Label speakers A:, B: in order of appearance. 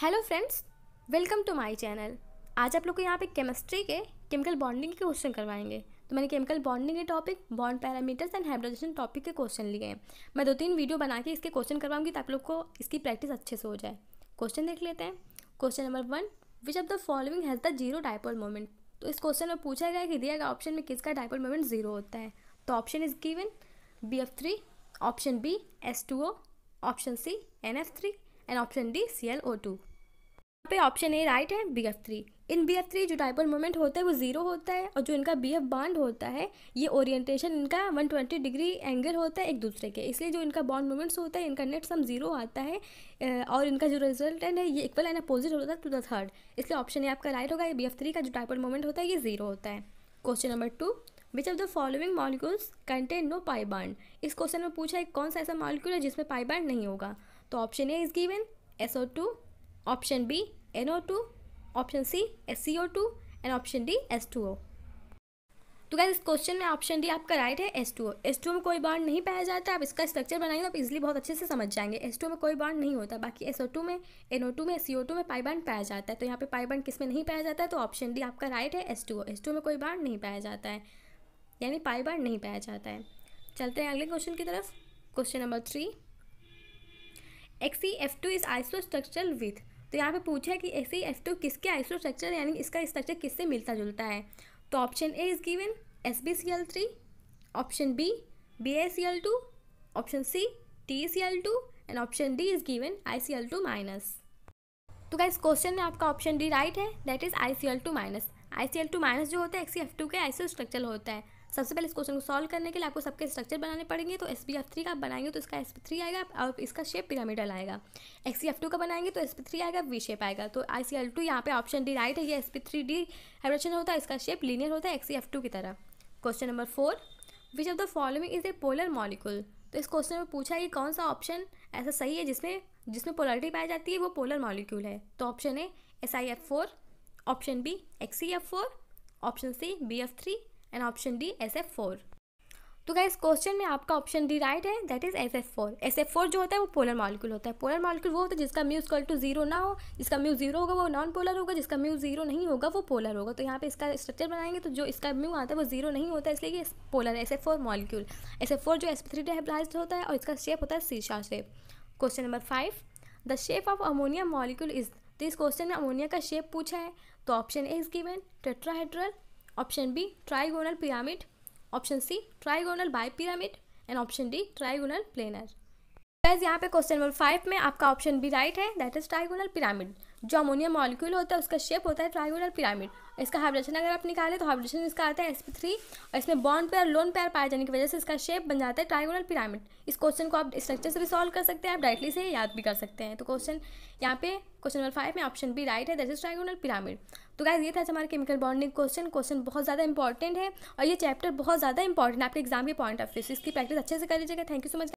A: hello friends welcome to my channel आज आप लोग को यहाँ पे केमिस्ट्री के केमिकल बॉन्डिंग के क्वेश्चन करवाएंगे तो मैंने केमिकल बॉन्डिंग के topic bond parameters and hybridisation topic के क्वेश्चन लिए हैं मैं दो तीन वीडियो बना के इसके क्वेश्चन करवाऊंगी तो आप लोग को इसकी प्रैक्टिस अच्छे से हो जाए क्वेश्चन देख लेते हैं question number one which of the following has the zero dipole moment तो इस क्वेश्चन में पूछा गया कि दिया गया ऑप्शन में किसका डायपोल मोमेंट जीरो होता है तो option is given B F three option B S two O option C N F three and option D C L O two यहाँ पे ऑप्शन ए राइट है B F three in B F three जो dipole moment होता है वो zero होता है और जो इनका बी एफ बॉन्ड होता है ये ओरिएंटेशन इनका वन ट्वेंटी डिग्री एंगल होता है एक दूसरे के इसलिए जो इनका बॉन्ड मोमेंट्स होता है इनका नेट सम ज़ीरो आता है और इनका जो रिजल्टेंट है ये इक्वल एंड अपोजिट होता है टू द थर्ड इसलिए ऑप्शन ए आपका राइट होगा बी एफ थ्री का जो डाइपोल मोमेंट होता है ये ज़ीरो होता है question number two which of the following molecules contain no bond इस क्वेश्चन में पूछा है कौन सा ऐसा मॉलिक्यूल है जिसमें बॉन्ड नहीं होगा तो option A is given S O two option B N O two option C S C O two and option D S two O तो क्या इस क्वेश्चन में ऑप्शन डी आपका राइट है S two O S two में कोई bond नहीं पाया जाता आप इसका स्ट्रक्चर बनाएंगे तो आप इजिली बहुत अच्छे से समझ जाएंगे एस टू में कोई बॉन्ड नहीं होता बाकी एस ओ टू में एन ओ टू में सी ओ टू में पाई बॉन्ड पाया जाता है तो यहाँ पे पाई बॉन्ड किस में नहीं पाया जाता है तो ऑप्शन डी आपका राइट है S two O S two में कोई बॉन्ड नहीं पाया जाता है यानी पाई बॉन्ड नहीं पाया जाता है चलते हैं अगले क्वेश्चन की तरफ question number three two is structure with तो यहाँ पे पूछा है कि टू e, किसके स्ट्रक्चर यानी इसका स्ट्रक्चर किससे मिलता जुलता है तो option A is given S B C L three option B B A C L two option C T C L two and option D is given I C L two minus तो क्या इस question में आपका option D right है that is I C L two minus I C L two minus जो होता है X E F two के आइसो स्ट्रक्चर होता है सबसे पहले इस क्वेश्चन को सॉल्व करने के लिए आपको सबके स्ट्रक्चर बनाने पड़ेंगे तो एस बी एफ थ्री का आप बनाएंगे तो इसका एस पी थ्री आएगा और इसका शेप पिरामिडल आएगा एक्स सी एफ टू का बनाएंगे तो एस पी थ्री आएगा वी शेप आएगा तो आई सी एल टू यहाँ पे ऑप्शन डी राइट है ये S P three D hybridisation होता है इसका शेप लीनियर होता है एक्स सी एफ टू की तरह question number four which of the following is a polar molecule तो इस क्वेश्चन में पूछा कि कौन सा ऑप्शन ऐसा सही है जिसमें जिसमें पोलरिटी पाई जाती है वो पोलर मॉलिक्यूल है तो option A S I F four option B X C F four option C B F three and option D S F four तो क्या इस क्वेश्चन में आपका ऑप्शन डी राइट है that is S F four S F four जो होता है वो पोलर मॉलिक्यूल होता है पोलर मॉलिक्यूल वो होता है जिसका म्यू स्कल टू जीरो ना हो जिसका म्यू जीरो होगा वो नॉन पोलर होगा जिसका म्यू जीरो नहीं होगा वो पोलर होगा तो यहाँ पे इसका स्ट्रक्चर बनाएंगे तो जो इसका म्यू आता है वो जीरो नहीं होता इसलिए कि polar S F four molecule S F four जो एस थ्री डेप्लाइज होता है और इसका शेप होता है seesaw shape question number five the shape of ammonia molecule is तो इस क्वेश्चन में अमोनिया का शेप पूछा है तो option A is given tetrahedral option B trigonal pyramid option C trigonal bipyramid and option D trigonal planar guys यहाँ पे question number five में आपका ऑप्शन भी राइट है दैट इज ट्राइगोनल पिरामिड जो अमोनियम मॉलिक्यूल होता है उसका शेप होता है ट्राइगोनल पिरामिड इसका हाइब्रेशन अगर आप निकालें तो हाइब्रेशन इसका आता है एस थ्री और इसमें बॉन्ड पेयर लोन पेयर पाए जाने की वजह से इसका शेप बन जाता है ट्राइगोनल पिरामिड इस क्वेश्चन को आप स्ट्रक्चर से भी सॉल्व कर सकते हैं आप डायरेक्टली से याद भी कर सकते हैं तो क्वेश्चन यहाँ पे क्वेश्चन नंबर फाइव में ऑप्शन भी राइट है दैट इज ट्राइगोनल पिरामिड तो गाइज ये था हमारे केमिकल बॉन्डिंग क्वेश्चन क्वेश्चन बहुत ज़्यादा इंपॉर्टेंट है और ये चैप्टर बहुत ज़्यादा इंपॉर्टेंट है आपके एग्जाम के पॉइंट ऑफ व्यू इसकी प्रैक्टिस अच्छे से कर लीजिएगा थैंक यू सो मच